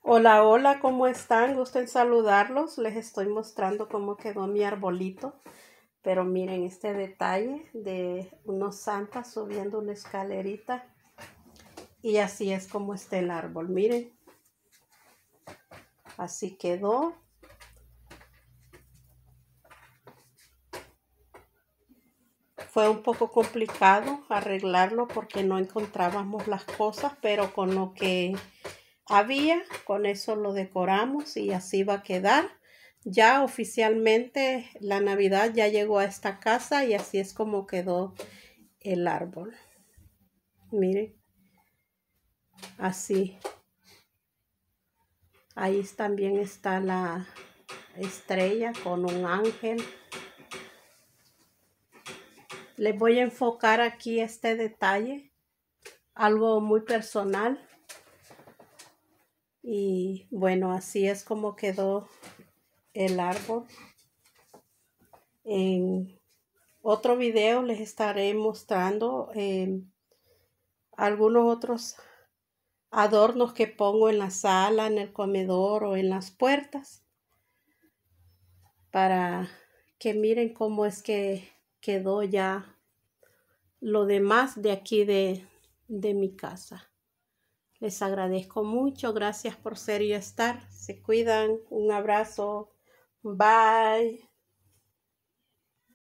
Hola, hola, ¿cómo están? Gusto en saludarlos. Les estoy mostrando cómo quedó mi arbolito. Pero miren este detalle de unos santas subiendo una escalerita. Y así es como está el árbol, miren. Así quedó. Fue un poco complicado arreglarlo porque no encontrábamos las cosas, pero con lo que había, con eso lo decoramos y así va a quedar. Ya oficialmente la Navidad ya llegó a esta casa y así es como quedó el árbol. Miren, así. Ahí también está la estrella con un ángel. Les voy a enfocar aquí este detalle, algo muy personal. Y bueno, así es como quedó el árbol. En otro video les estaré mostrando eh, algunos otros adornos que pongo en la sala, en el comedor o en las puertas para que miren cómo es que quedó ya lo demás de aquí de mi casa. Les agradezco mucho. Gracias por ser y estar. Se cuidan. Un abrazo. Bye.